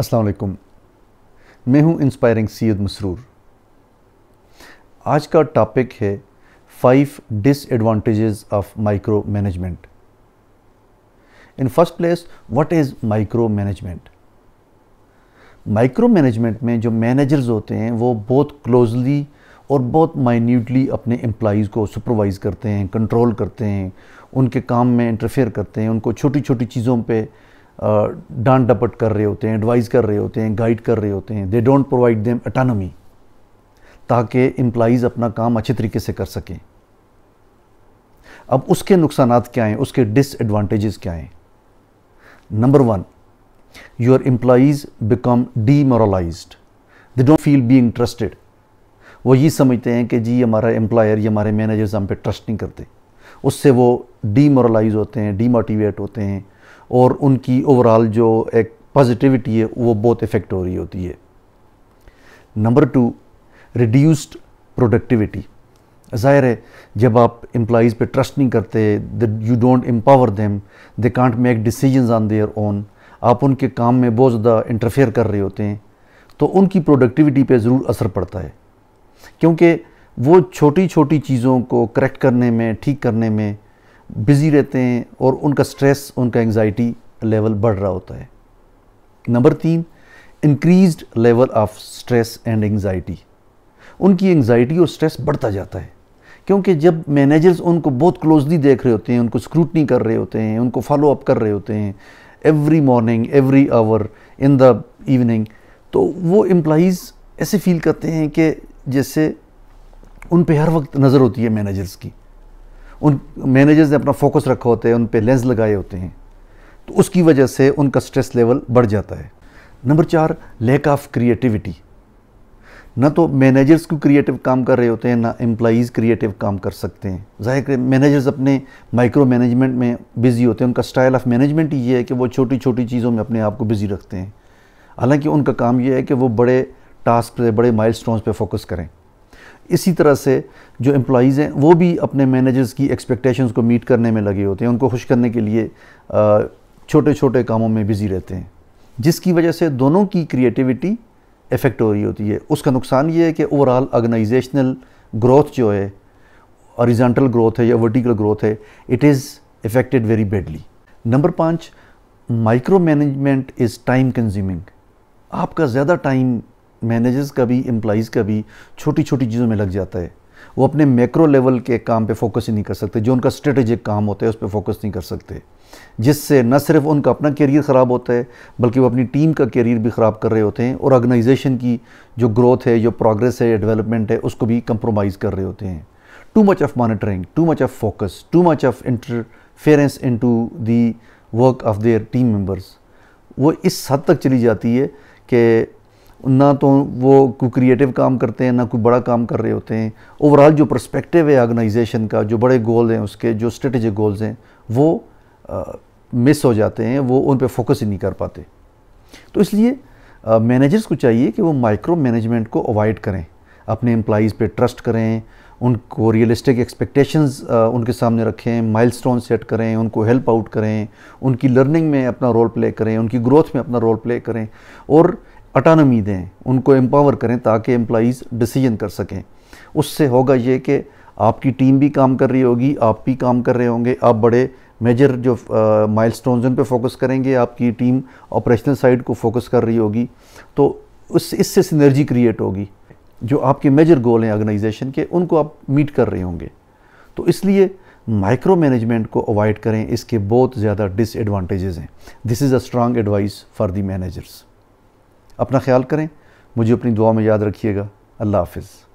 अस्सलाम वालेकुम मैं हूं इंस्पायरिंग सैयद मसरूर आज का टॉपिक है five disadvantages of micro management in first place what is micro management micro management में जो मैनेजर्स होते हैं वो बहुत क्लोजली और बहुत माइन्यूटली अपने एम्प्लॉज़ को सुपरवाइज़ करते हैं कंट्रोल करते हैं उनके काम में इंटरफेयर करते हैं उनको छोटी छोटी चीज़ों पर डांट डपट कर रहे होते हैं एडवाइज़ कर रहे होते हैं गाइड कर रहे होते हैं they don't provide them autonomy ताकि एम्प्लाइज़ अपना काम अच्छे तरीके से कर सकें अब उसके नुकसान क्या हैं उसके डिसएडवांटेजेस क्या हैं number one your employees become demoralise they don't feel be trusted वो ये समझते हैं कि जी हमारा एम्प्लॉयर या हमारे मैनेजर्स हम पे ट्रस्ट नहीं करते उससे वो डीमोरलाइज होते हैं डीमोटिवेट होते हैं और उनकी ओवरऑल जो एक पॉजिटिविटी है वो बहुत इफ़ेक्ट हो रही होती है नंबर टू रिड्यूस्ड प्रोडक्टिविटी ज़ाहिर है जब आप एम्प्लॉज़ पे ट्रस्ट नहीं करते you don't empower them they can't make decisions on their own आप उनके काम में बहुत ज़्यादा इंटरफेयर कर रहे होते हैं तो उनकी प्रोडक्टिविटी पे ज़रूर असर पड़ता है क्योंकि वो छोटी छोटी चीज़ों को करेक्ट करने में ठीक करने में बिज़ी रहते हैं और उनका स्ट्रेस उनका एंगजाइटी लेवल बढ़ रहा होता है नंबर तीन increase level of stress and anxiety उनकी एंगजाइटी और स्ट्रेस बढ़ता जाता है क्योंकि जब मैनेजर्स उनको बहुत क्लोजली देख रहे होते हैं उनको स्क्रूटनी कर रहे होते हैं उनको फॉलो अप कर रहे होते हैं every morning every hour in the evening तो वो एम्प्लॉज़ ऐसे फील करते हैं कि जैसे उन पर हर वक्त नज़र होती है मैनेजर्स की उन मैनेजर्स ने अपना फोकस रखा होता है उन पर लेंस लगाए होते हैं तो उसकी वजह से उनका स्ट्रेस लेवल बढ़ जाता है नंबर चार लैक ऑफ क्रिएटिविटी ना तो मैनेजर्स को क्रिएटिव काम कर रहे होते हैं ना एम्प्लॉज़ क्रिएटिव काम कर सकते हैं जाहिर मैनेजर्स अपने माइक्रो मैनेजमेंट में बिज़ी होते हैं उनका स्टाइल ऑफ मैनेजमेंट ये है कि वो छोटी छोटी चीज़ों में अपने आप को बिज़ी रखते हैं हालांकि उनका काम ये है कि वो बड़े टास्क पे बड़े माइलस्टोन्स पे फोकस करें इसी तरह से जो एम्प्लॉज़ हैं वो भी अपने मैनेजर्स की एक्सपेक्टेशंस को मीट करने में लगे होते हैं उनको खुश करने के लिए छोटे छोटे कामों में बिज़ी रहते हैं जिसकी वजह से दोनों की क्रिएटिविटी इफ़ेक्ट हो रही होती है उसका नुकसान ये है कि ओवरऑल ऑर्गेनाइजेशनल ग्रोथ जो है ऑरिजेंटल ग्रोथ है या वर्टिकल ग्रोथ है it is affected very badly number पाँच micro management is time consuming आपका ज़्यादा टाइम मैनेजर्स का भी एम्प्लॉज़ का भी छोटी छोटी चीज़ों में लग जाता है वो अपने मैक्रो लेवल के काम पे फोकस ही नहीं कर सकते जो उनका स्ट्रेटेजिक काम होता है उस पर फोकस नहीं कर सकते जिससे न सिर्फ उनका अपना करियर ख़राब होता है बल्कि वो अपनी टीम का करियर भी ख़राब कर रहे होते हैं और ऑर्गेनाइजेशन की जो ग्रोथ है जो प्रोग्रेस है डेवलपमेंट है उसको भी कंप्रोमाइज़ कर रहे होते हैं too much of monitoring too much of focus too much of interference into the work of their team members वो इस हद तक चली जाती है कि ना तो वो कोई क्रिएटिव काम करते हैं ना कोई बड़ा काम कर रहे होते हैं ओवरऑल जो प्रस्पेक्टिव है ऑर्गेनाइजेशन का जो बड़े गोल हैं उसके जो स्ट्रेटजिक गोल्स हैं वो मिस हो जाते हैं वो उन पर फोकस ही नहीं कर पाते तो इसलिए मैनेजर्स को चाहिए कि वो माइक्रो मैनेजमेंट को अवॉइड करें अपने एम्प्लॉज़ पे ट्रस्ट करें उनको रियलिस्टिक एक्सपेक्टेशंस उनके सामने रखें माइलस्टोन सेट करें उनको हेल्प आउट करें उनकी लर्निंग में अपना रोल प्ले करें उनकी ग्रोथ में अपना रोल प्ले करें और अटानमी दें उनको एम्पावर करें ताकि एम्प्लॉज़ डिसीजन कर सकें उससे होगा ये कि आपकी टीम भी काम कर रही होगी आप भी काम कर रहे होंगे आप बड़े मेजर जो माइल स्टोन उन पर फोकस करेंगे आपकी टीम ऑपरेशनल साइड को फोकस कर रही होगी तो उस इससे सिनर्जी क्रिएट होगी जो आपके मेजर गोल हैं ऑर्गेनाइजेशन के उनको आप मीट कर रहे होंगे तो इसलिए माइक्रो मैनेजमेंट को अवॉइड करें इसके बहुत ज़्यादा डिसएडवांटेजेस हैं this is a strong advice for the managers अपना ख्याल करें मुझे अपनी दुआ में याद रखिएगा अल्लाह हाफिज़